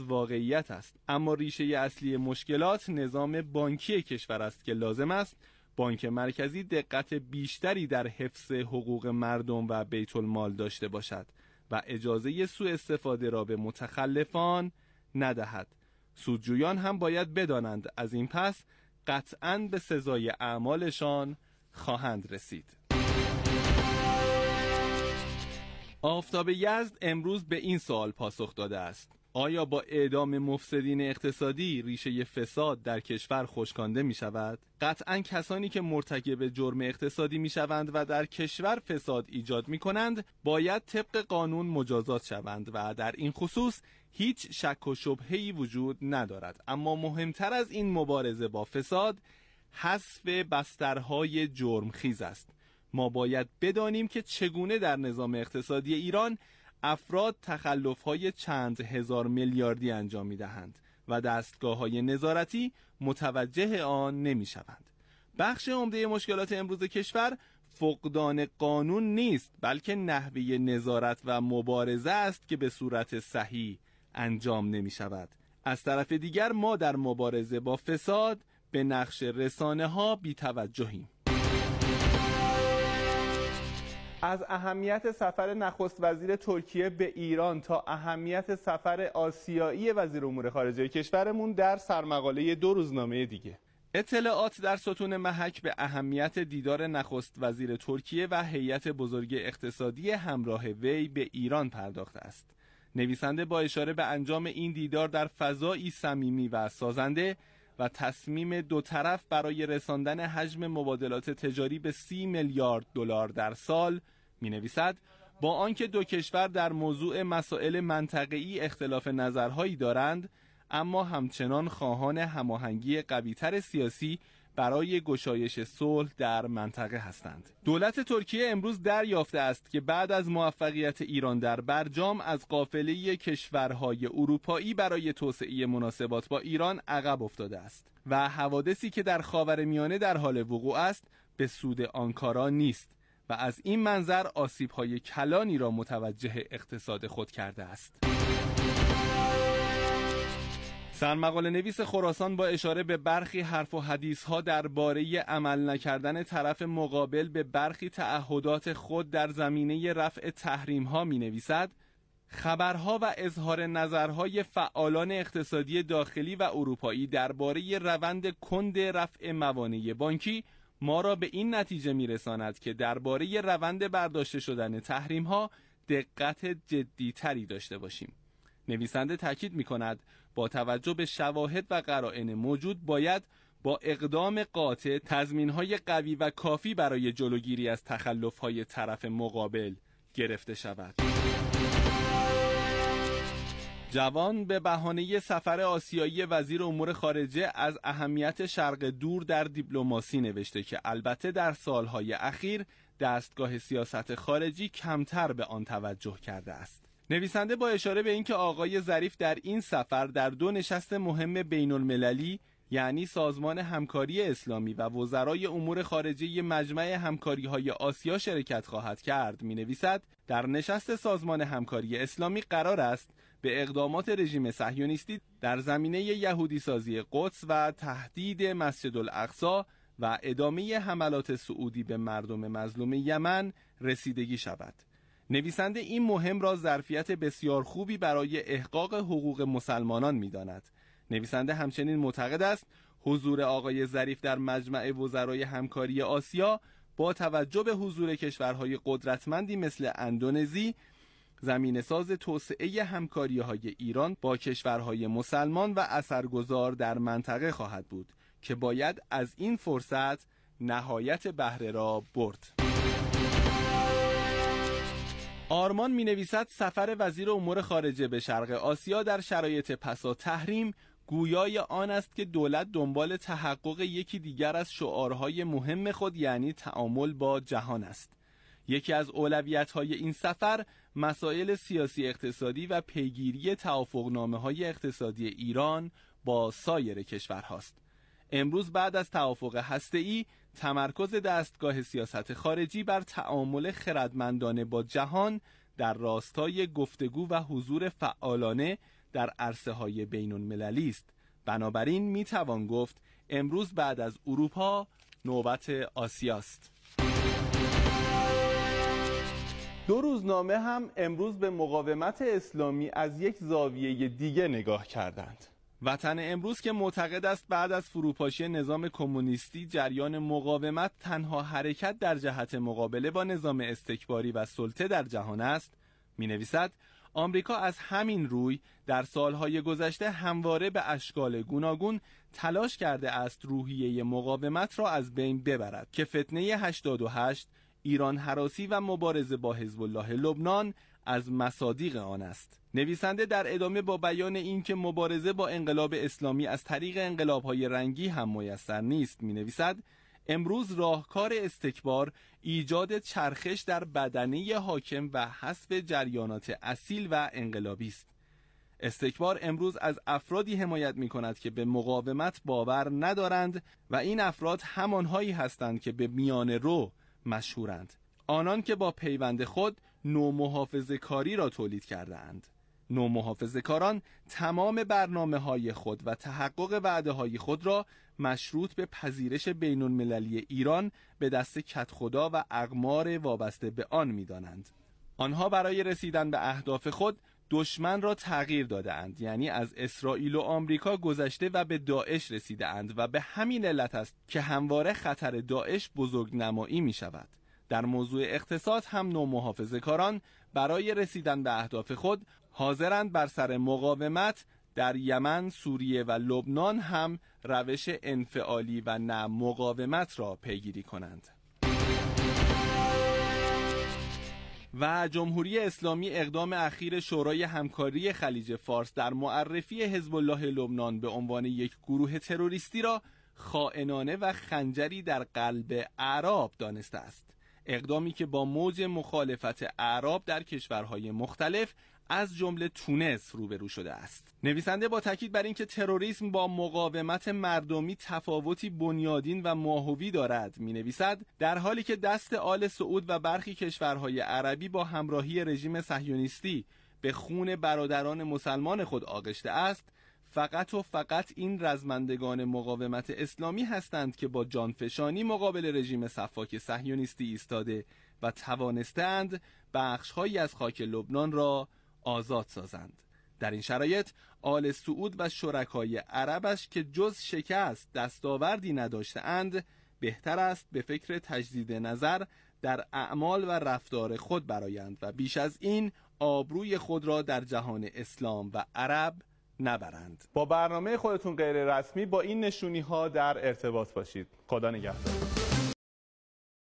واقعیت است اما ریشه اصلی مشکلات نظام بانکی کشور است که لازم است بانک مرکزی دقت بیشتری در حفظ حقوق مردم و بیت المال داشته باشد و اجازه سوء استفاده را به متخلفان ندهد سودجویان هم باید بدانند از این پس قطعا به سزای اعمالشان خواهند رسید آفتاب یزد امروز به این سوال پاسخ داده است آیا با اعدام مفسدین اقتصادی ریشه فساد در کشور خشکانده می شود؟ قطعا کسانی که مرتکب جرم اقتصادی می شوند و در کشور فساد ایجاد می کنند باید طبق قانون مجازات شوند و در این خصوص هیچ شک و شبهی وجود ندارد اما مهمتر از این مبارزه با فساد حذف بسترهای خیز است ما باید بدانیم که چگونه در نظام اقتصادی ایران افراد های چند هزار میلیاردی انجام می دهند و دستگاه های نظارتی متوجه آن نمی شوند. بخش عمده مشکلات امروز کشور فقدان قانون نیست بلکه نحوه نظارت و مبارزه است که به صورت صحیح انجام نمی شود. از طرف دیگر ما در مبارزه با فساد به نقش رسانه ها بی توجهیم. از اهمیت سفر نخست وزیر ترکیه به ایران تا اهمیت سفر آسیایی وزیر امور خارجه کشورمون در سرمقاله دو روزنامه دیگه اطلاعات در ستون محک به اهمیت دیدار نخست وزیر ترکیه و هیئت بزرگ اقتصادی همراه وی به ایران پرداخت است. نویسنده با اشاره به انجام این دیدار در فضایی صمیمی و سازنده و تصمیم دو طرف برای رساندن حجم مبادلات تجاری به سی میلیارد دلار در سال می نویسد با آنکه دو کشور در موضوع مسائل منطقه‌ای اختلاف نظرهایی دارند اما همچنان خواهان هماهنگی قویتر سیاسی برای گشایش صلح در منطقه هستند. دولت ترکیه امروز دریافته است که بعد از موفقیت ایران در برجام از قافله کشورهای اروپایی برای توسعه مناسبات با ایران عقب افتاده است و حوادثی که در خاورمیانه در حال وقوع است به سود آنکارا نیست. و از این منظر آسیب کلانی را متوجه اقتصاد خود کرده است. سرمقال نویس خراسان با اشاره به برخی حرف و حدیث ها درباره عمل نکردن طرف مقابل به برخی تعهدات خود در زمینه رفع تحریم ها می نویسد خبرها و اظهار نظرهای فعالان اقتصادی داخلی و اروپایی درباره روند کند رفع موانع بانکی ما را به این نتیجه می رساند که درباره روند برداشته شدن تحریم ها دقت جدی تری داشته باشیم. نویسنده تاکید می کند با توجه به شواهد و قرائن موجود باید با اقدام قاطع تضمین های قوی و کافی برای جلوگیری از تخلف های طرف مقابل گرفته شود. جوان به بهانه سفر آسیایی وزیر امور خارجه از اهمیت شرق دور در دیپلماسی نوشته که البته در سالهای اخیر دستگاه سیاست خارجی کمتر به آن توجه کرده است. نویسنده با اشاره به اینکه آقای ظریف در این سفر در دو نشست مهم بین المللی یعنی سازمان همکاری اسلامی و وزرای امور خارجه مجمع همکاری های آسیا شرکت خواهد کرد می نویسد در نشست سازمان همکاری اسلامی قرار است به اقدامات رژیم صهیونیستی در زمینه یهودی سازی قدس و تهدید مسجد الاقصا و ادامه حملات سعودی به مردم مظلوم یمن رسیدگی شود. نویسنده این مهم را ظرفیت بسیار خوبی برای احقاق حقوق مسلمانان میداند نویسنده همچنین معتقد است حضور آقای ظریف در مجمع وزرای همکاری آسیا با توجه به حضور کشورهای قدرتمندی مثل اندونزی زمین ساز توسعه همکاری های ایران با کشورهای مسلمان و اثرگذار در منطقه خواهد بود که باید از این فرصت نهایت بهره را برد. آرمان می نویسد سفر وزیر امور خارجه به شرق آسیا در شرایط پسا تحریم گویای آن است که دولت دنبال تحقق یکی دیگر از شعارهای مهم خود یعنی تعامل با جهان است. یکی از اولویت های این سفر مسائل سیاسی اقتصادی و پیگیری توافقنامه های اقتصادی ایران با سایر کشورهاست. امروز بعد از توافق ای تمرکز دستگاه سیاست خارجی بر تعامل خردمندانه با جهان در راستای گفتگو و حضور فعالانه در عرصه های بین المللی است بنابراین می توان گفت امروز بعد از اروپا نوبت آسیاست دو روزنامه هم امروز به مقاومت اسلامی از یک زاویه دیگه نگاه کردند وطن امروز که معتقد است بعد از فروپاشی نظام کمونیستی جریان مقاومت تنها حرکت در جهت مقابله با نظام استکباری و سلطه در جهان است می نویسد آمریکا از همین روی در سالهای گذشته همواره به اشکال گوناگون تلاش کرده است روحیه مقاومت را از بین ببرد که فتنه 88 ایران حراسی و مبارزه با حزب الله لبنان از مصادیق آن است نویسنده در ادامه با بیان اینکه مبارزه با انقلاب اسلامی از طریق انقلابهای رنگی هم میسر نیست می نویسد امروز راهکار استکبار ایجاد چرخش در بدنه حاکم و حذف جریانات اصیل و انقلابی است استکبار امروز از افرادی حمایت می کند که به مقاومت باور ندارند و این افراد همانهایی هستند که به میان رو مشهورند آنان که با پیوند خود نو کاری را تولید کردند نو کاران تمام برنامه های خود و تحقق وعده های خود را مشروط به پذیرش بین المللی ایران به دست خدا و اقمار وابسته به آن می دانند. آنها برای رسیدن به اهداف خود دشمن را تغییر داده یعنی از اسرائیل و آمریکا گذشته و به داعش رسیده اند و به همین علت است که همواره خطر داعش بزرگ نمایی می شود در موضوع اقتصاد هم محافظه کاران برای رسیدن به اهداف خود حاضرند بر سر مقاومت در یمن، سوریه و لبنان هم روش انفعالی و نه مقاومت را پیگیری کنند. و جمهوری اسلامی اقدام اخیر شورای همکاری خلیج فارس در معرفی حزب الله لبنان به عنوان یک گروه تروریستی را خائنانه و خنجری در قلب اعراب دانسته است. اقدامی که با موج مخالفت اعراب در کشورهای مختلف از جمله تونس روبرو شده است نویسنده با تاکید بر اینکه تروریسم با مقاومت مردمی تفاوتی بنیادین و ماهوی دارد می نویسد در حالی که دست آل سعود و برخی کشورهای عربی با همراهی رژیم صهیونیستی به خون برادران مسلمان خود آغشته است فقط و فقط این رزمندگان مقاومت اسلامی هستند که با جانفشانی مقابل رژیم صفاک صهیونیستی ایستاده و توانستند بخشهایی از خاک لبنان را آزاد سازند در این شرایط آل سعود و شرکای عربش که جز شکست دستاوردی نداشتهاند بهتر است به فکر تجدید نظر در اعمال و رفتار خود برایند و بیش از این آبروی خود را در جهان اسلام و عرب نبرند با برنامه خودتون غیر رسمی با این نشونی ها در ارتباط باشید خدا نگهدار